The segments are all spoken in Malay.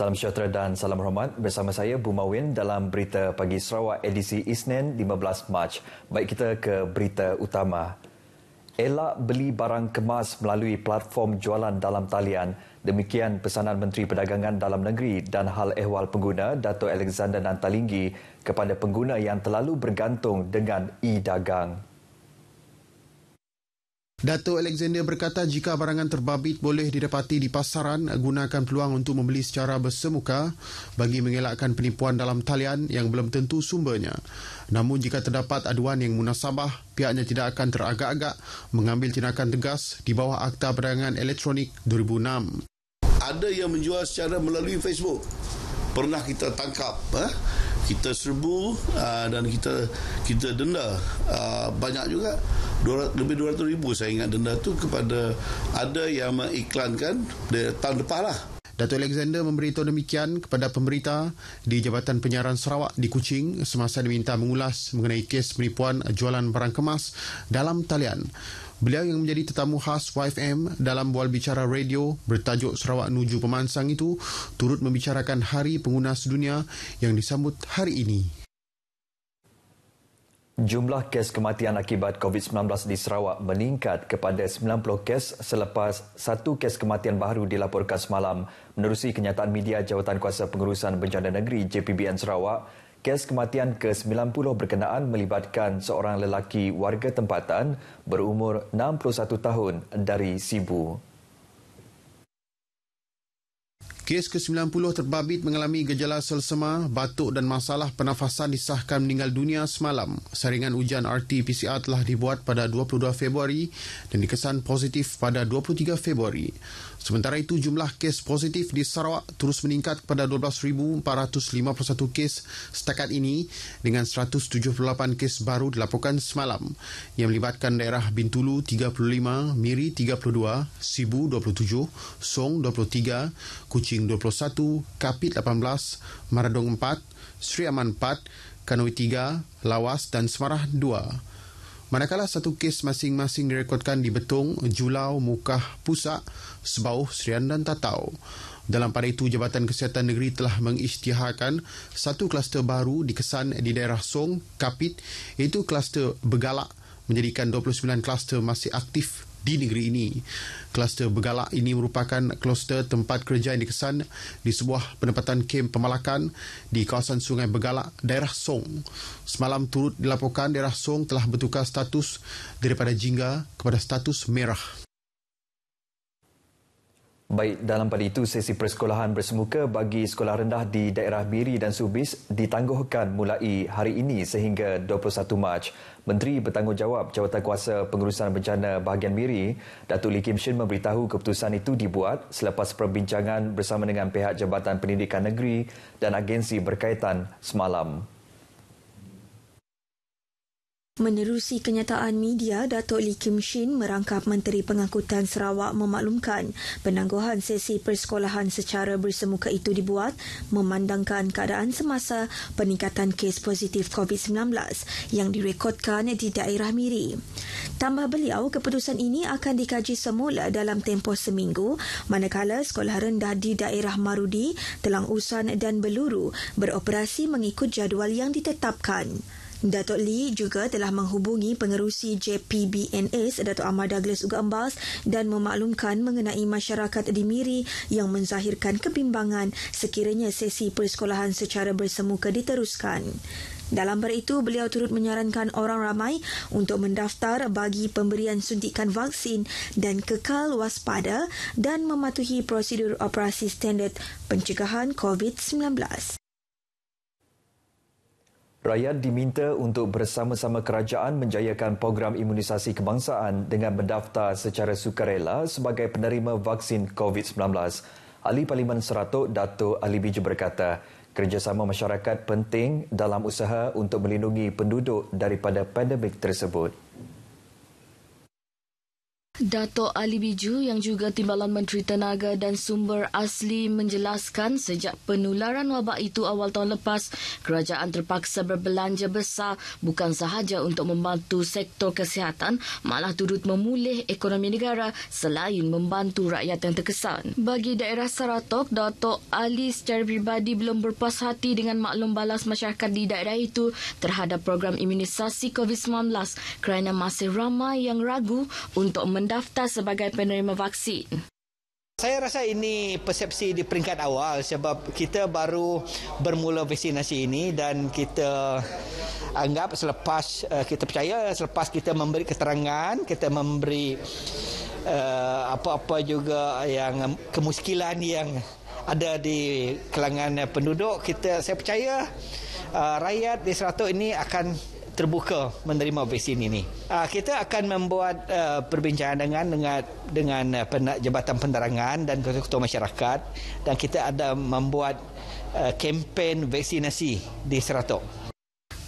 Salam sejahtera dan salam hormat bersama saya Buma Win dalam berita pagi Sarawak edisi Isnin 15 Mac. Baik kita ke berita utama. Elak beli barang kemas melalui platform jualan dalam talian. Demikian pesanan Menteri Perdagangan Dalam Negeri dan Hal Ehwal Pengguna Dato' Alexander Nantalingi kepada pengguna yang terlalu bergantung dengan e-dagang. Dato Alexander berkata jika barangan terbabit boleh didapati di pasaran, gunakan peluang untuk membeli secara bersemuka bagi mengelakkan penipuan dalam talian yang belum tentu sumbernya. Namun jika terdapat aduan yang munasabah, pihaknya tidak akan teragak-agak mengambil tindakan tegas di bawah Akta Perdagangan Elektronik 2006. Ada yang menjual secara melalui Facebook. Pernah kita tangkap. Eh? kita serbu uh, dan kita kita denda uh, banyak juga 200, lebih 200 ribu saya ingat denda tu kepada ada yang mengiklankan di tahun depan lah Datuk Alexander memberitahu demikian kepada pemerintah di Jabatan Penyiaran Sarawak di Kuching semasa diminta mengulas mengenai kes penipuan jualan barang kemas dalam talian. Beliau yang menjadi tetamu khas 5M dalam bual bicara radio bertajuk Sarawak Nuju Pemansang itu turut membicarakan Hari Pengguna Sedunia yang disambut hari ini. Jumlah kes kematian akibat COVID-19 di Sarawak meningkat kepada 90 kes selepas satu kes kematian baru dilaporkan semalam menerusi kenyataan media Jawatan Kuasa Pengurusan Bencana Negeri JPBN Sarawak Kes kematian ke-90 berkenaan melibatkan seorang lelaki warga tempatan berumur 61 tahun dari Sibu. Kes ke-90 terbabit mengalami gejala selsema, batuk dan masalah pernafasan disahkan meninggal dunia semalam. Saringan ujian RT-PCR telah dibuat pada 22 Februari dan dikesan positif pada 23 Februari. Sementara itu, jumlah kes positif di Sarawak terus meningkat kepada 12,451 kes setakat ini dengan 178 kes baru dilaporkan semalam yang melibatkan daerah Bintulu 35, Miri 32, Sibu 27, Song 23, Kuching 21, Kapit 18, Maradong 4, Sri Aman 4, Kanui 3, Lawas dan Semarah 2. Manakala satu kes masing-masing direkodkan di Betung, Julau, Mukah, Pusak, Sebauh, Serian dan Tatau. Dalam pada itu, Jabatan Kesihatan Negeri telah mengisytiharkan satu kluster baru dikesan di daerah Song, Kapit, iaitu kluster Begalak menjadikan 29 kluster masih aktif di negeri ini. Kluster Begalak ini merupakan kluster tempat kerja yang dikesan di sebuah penempatan kem pemalakan di kawasan Sungai Begalak, daerah Song. Semalam turut dilaporkan daerah Song telah bertukar status daripada jingga kepada status merah. Baik, dalam pada itu sesi persekolahan bersemuka bagi sekolah rendah di daerah Miri dan Subis ditangguhkan mulai hari ini sehingga 21 Mac. Menteri bertanggungjawab kuasa Pengurusan Bencana Bahagian Miri, Datuk Lee Kim Shin memberitahu keputusan itu dibuat selepas perbincangan bersama dengan pihak Jabatan Pendidikan Negeri dan agensi berkaitan semalam. Menerusi kenyataan media, Datuk Lee Kim Shin merangkap Menteri Pengangkutan Sarawak memaklumkan penangguhan sesi persekolahan secara bersemuka itu dibuat memandangkan keadaan semasa peningkatan kes positif COVID-19 yang direkodkan di daerah Miri. Tambah beliau, keputusan ini akan dikaji semula dalam tempoh seminggu manakala sekolah rendah di daerah Marudi, Telang Usan dan Beluru beroperasi mengikut jadual yang ditetapkan. Datuk Lee juga telah menghubungi pengerusi JPBNS Datuk Ahmad Douglas Ugambas dan memaklumkan mengenai masyarakat di Miri yang menzahirkan kebimbangan sekiranya sesi persekolahan secara bersemuka diteruskan. Dalam beritu, beliau turut menyarankan orang ramai untuk mendaftar bagi pemberian suntikan vaksin dan kekal waspada dan mematuhi prosedur operasi standard pencegahan COVID-19. Rakyat diminta untuk bersama-sama kerajaan menjayakan program imunisasi kebangsaan dengan mendaftar secara sukarela sebagai penerima vaksin COVID-19. Ahli Parlimen Seratok Dato Ali Biju berkata, kerjasama masyarakat penting dalam usaha untuk melindungi penduduk daripada pandemik tersebut. Dato' Ali Biju yang juga Timbalan Menteri Tenaga dan Sumber Asli menjelaskan sejak penularan wabak itu awal tahun lepas, kerajaan terpaksa berbelanja besar bukan sahaja untuk membantu sektor kesihatan, malah turut memulih ekonomi negara selain membantu rakyat yang terkesan. Bagi daerah Saratok, Dato' Ali secara pribadi belum berpuas hati dengan maklum balas masyarakat di daerah itu terhadap program imunisasi COVID-19 kerana masih ramai yang ragu untuk mendapatkan mendaftar sebagai penerima vaksin. Saya rasa ini persepsi di peringkat awal sebab kita baru bermula vaksinasi ini dan kita anggap selepas eh, kita percaya selepas kita memberi keterangan, kita memberi eh, apa-apa juga yang kemuskilan yang ada di kalangan penduduk kita saya percaya eh, rakyat di Seratus ini akan terbuka menerima vaksin ini. Ah, kita akan membuat ah, perbincangan dengan dengan dengan ah, jabatan penerangan dan ketua masyarakat dan kita ada membuat uh, kempen vaksinasi di Seratok.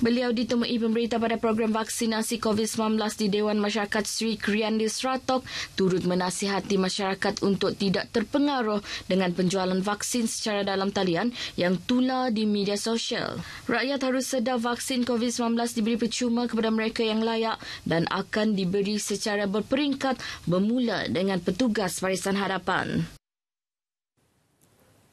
Beliau ditemui pemberita pada program vaksinasi COVID-19 di Dewan Masyarakat Sri Kriandi Sratok turut menasihati masyarakat untuk tidak terpengaruh dengan penjualan vaksin secara dalam talian yang tular di media sosial. Rakyat harus sedar vaksin COVID-19 diberi percuma kepada mereka yang layak dan akan diberi secara berperingkat bermula dengan petugas warisan Harapan.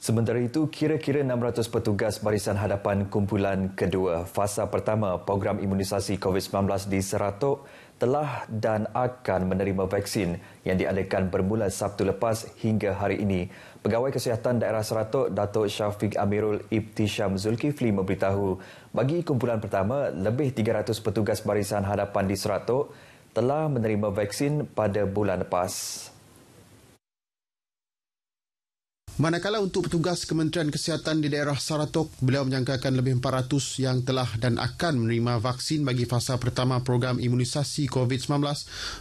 Sementara itu, kira-kira 600 petugas barisan hadapan kumpulan kedua fasa pertama program imunisasi COVID-19 di Seratok telah dan akan menerima vaksin yang diadakan bermula Sabtu lepas hingga hari ini. Pegawai Kesihatan Daerah Seratok, Datuk Syafiq Amirul Ibtisham Zulkifli memberitahu, bagi kumpulan pertama, lebih 300 petugas barisan hadapan di Seratok telah menerima vaksin pada bulan lepas. Manakala untuk petugas Kementerian Kesihatan di daerah Saratok, beliau menjangkakan lebih 400 yang telah dan akan menerima vaksin bagi fasa pertama program imunisasi COVID-19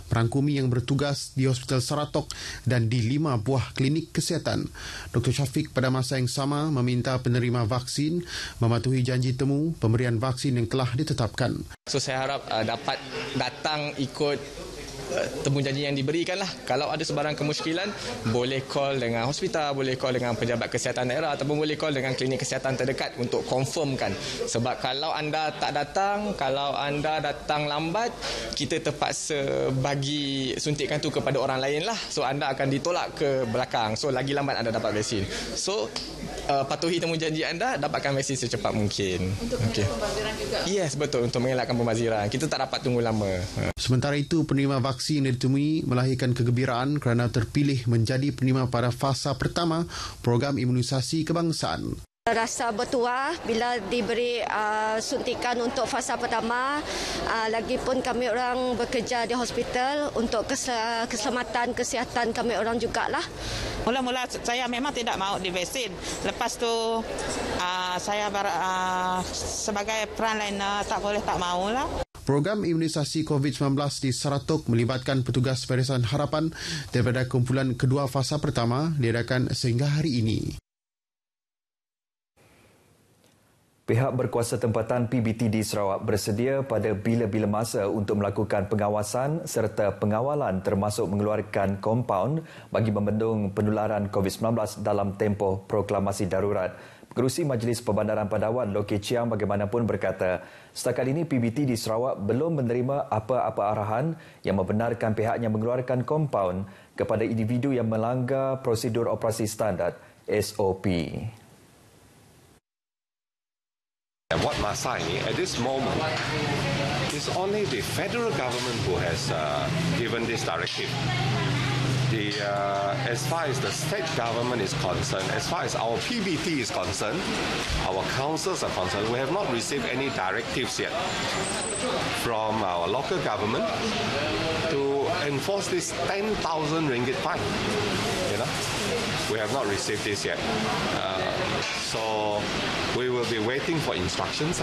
merangkumi yang bertugas di Hospital Saratok dan di lima buah klinik kesihatan. Dr. Syafiq pada masa yang sama meminta penerima vaksin mematuhi janji temu pemberian vaksin yang telah ditetapkan. So saya harap uh, dapat datang ikut Eh, temu janji yang diberikan lah. Kalau ada sebarang kemuskilan, boleh call dengan hospital, boleh call dengan pejabat kesihatan daerah ataupun boleh call dengan klinik kesihatan terdekat untuk confirmkan. Sebab kalau anda tak datang, kalau anda datang lambat, kita terpaksa bagi suntikan tu kepada orang lain lah. So anda akan ditolak ke belakang. So lagi lambat anda dapat vaksin. So uh, patuhi temu janji anda, dapatkan vaksin secepat mungkin. Untuk okay. pembaziran juga? Yes, betul. Untuk mengelakkan pembaziran. Kita tak dapat tunggu lama. Sementara itu, penerima vaksin aksi yang ditemui melahirkan kegembiraan kerana terpilih menjadi penerima pada fasa pertama program imunisasi kebangsaan. Rasa bertuah bila diberi uh, suntikan untuk fasa pertama. Uh, lagipun kami orang bekerja di hospital untuk keselamatan kesihatan kami orang juga lah. Mula-mula saya memang tidak mahu divaksin. Lepas tu uh, saya ber, uh, sebagai frontliner tak boleh tak mahu lah. Program imunisasi COVID-19 di Saratok melibatkan petugas Barisan Harapan daripada kumpulan kedua fasa pertama diadakan sehingga hari ini. Pihak berkuasa tempatan PBT di Sarawak bersedia pada bila-bila masa untuk melakukan pengawasan serta pengawalan termasuk mengeluarkan kompaun bagi membendung penularan COVID-19 dalam tempoh proklamasi darurat. Gerusi Majlis Perbandaran Padawan Loke Chiang bagaimanapun berkata, setakat ini PBT di Sarawak belum menerima apa-apa arahan yang membenarkan pihaknya mengeluarkan kompaun kepada individu yang melanggar prosedur operasi standar SOP. Wat masa ini, at this moment, it's only the federal government who has uh, given this directive. the uh, as far as the state government is concerned, as far as our PBT is concerned, our councils are concerned, we have not received any directives yet from our local government to enforce this 10,000 ringgit fine. You know, we have not received this yet, uh, so we will be waiting for instructions.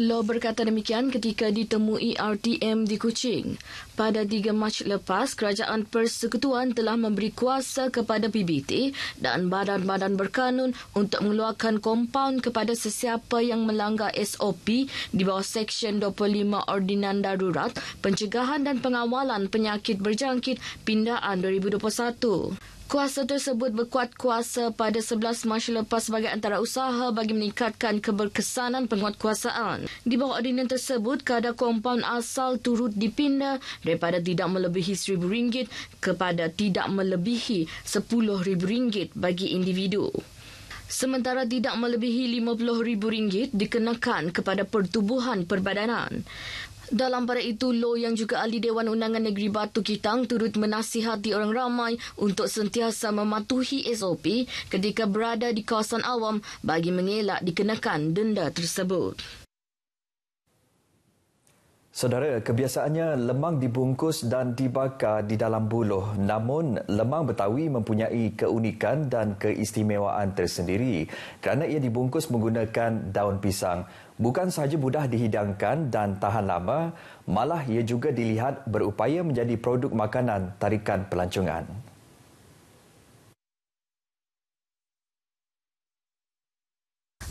Lo berkata demikian ketika ditemui RTM di Kuching. Pada 3 Mac lepas, Kerajaan Persekutuan telah memberi kuasa kepada PBT dan badan-badan berkanun untuk mengeluarkan kompaun kepada sesiapa yang melanggar SOP di bawah Seksyen 25 Ordinan Darurat Pencegahan dan Pengawalan Penyakit Berjangkit Pindaan 2021 kuasa tersebut berkuat kuasa pada 11 Mac lepas sebagai antara usaha bagi meningkatkan keberkesanan penguatkuasaan. Di bawah ordinan tersebut, kadar kompaun asal turut dipindah daripada tidak melebihi RM1,000 kepada tidak melebihi RM10,000 bagi individu. Sementara tidak melebihi RM50,000 dikenakan kepada pertubuhan perbadanan. Dalam pada itu, Lo yang juga ahli Dewan Undangan Negeri Batu Kitang turut menasihati orang ramai untuk sentiasa mematuhi SOP ketika berada di kawasan awam bagi mengelak dikenakan denda tersebut. Saudara, kebiasaannya lemang dibungkus dan dibakar di dalam buluh. Namun, lemang Betawi mempunyai keunikan dan keistimewaan tersendiri kerana ia dibungkus menggunakan daun pisang bukan sahaja mudah dihidangkan dan tahan lama, malah ia juga dilihat berupaya menjadi produk makanan tarikan pelancongan.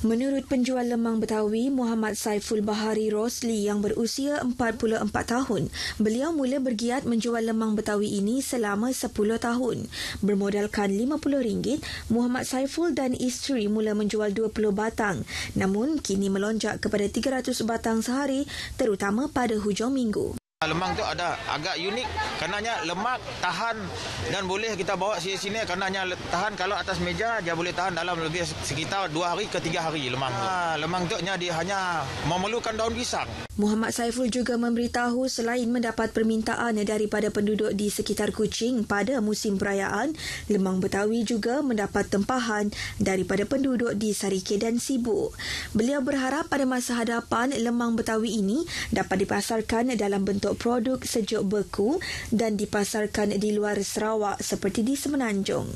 Menurut penjual lemang Betawi Muhammad Saiful Bahari Rosli yang berusia 44 tahun, beliau mula bergiat menjual lemang Betawi ini selama 10 tahun. Bermodalkan RM50, Muhammad Saiful dan isteri mula menjual 20 batang namun kini melonjak kepada 300 batang sehari terutama pada hujung minggu. Lemang tu ada agak unik kerana lemak tahan dan boleh kita bawa sini-sini kerana tahan kalau atas meja dia boleh tahan dalam lebih sekitar 2 hari ke 3 hari lemang tu. Ah, lemang tu dia hanya memerlukan daun pisang. Muhammad Saiful juga memberitahu selain mendapat permintaan daripada penduduk di sekitar Kuching pada musim perayaan, lemang Betawi juga mendapat tempahan daripada penduduk di Sarike dan Sibu. Beliau berharap pada masa hadapan lemang Betawi ini dapat dipasarkan dalam bentuk untuk produk sejuk beku dan dipasarkan di luar Sarawak seperti di Semenanjung.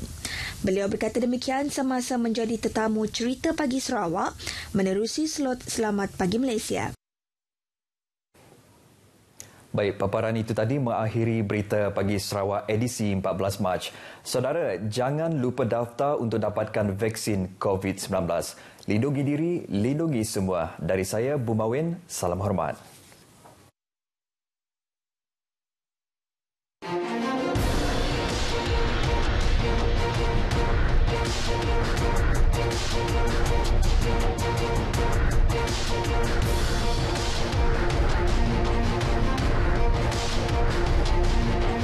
Beliau berkata demikian semasa menjadi tetamu cerita pagi Sarawak menerusi slot Selamat Pagi Malaysia. Baik, paparan itu tadi mengakhiri berita pagi Sarawak edisi 14 Mac. Saudara, jangan lupa daftar untuk dapatkan vaksin COVID-19. Lindungi diri, lindungi semua. Dari saya, Bumawin, salam hormat. Thank you.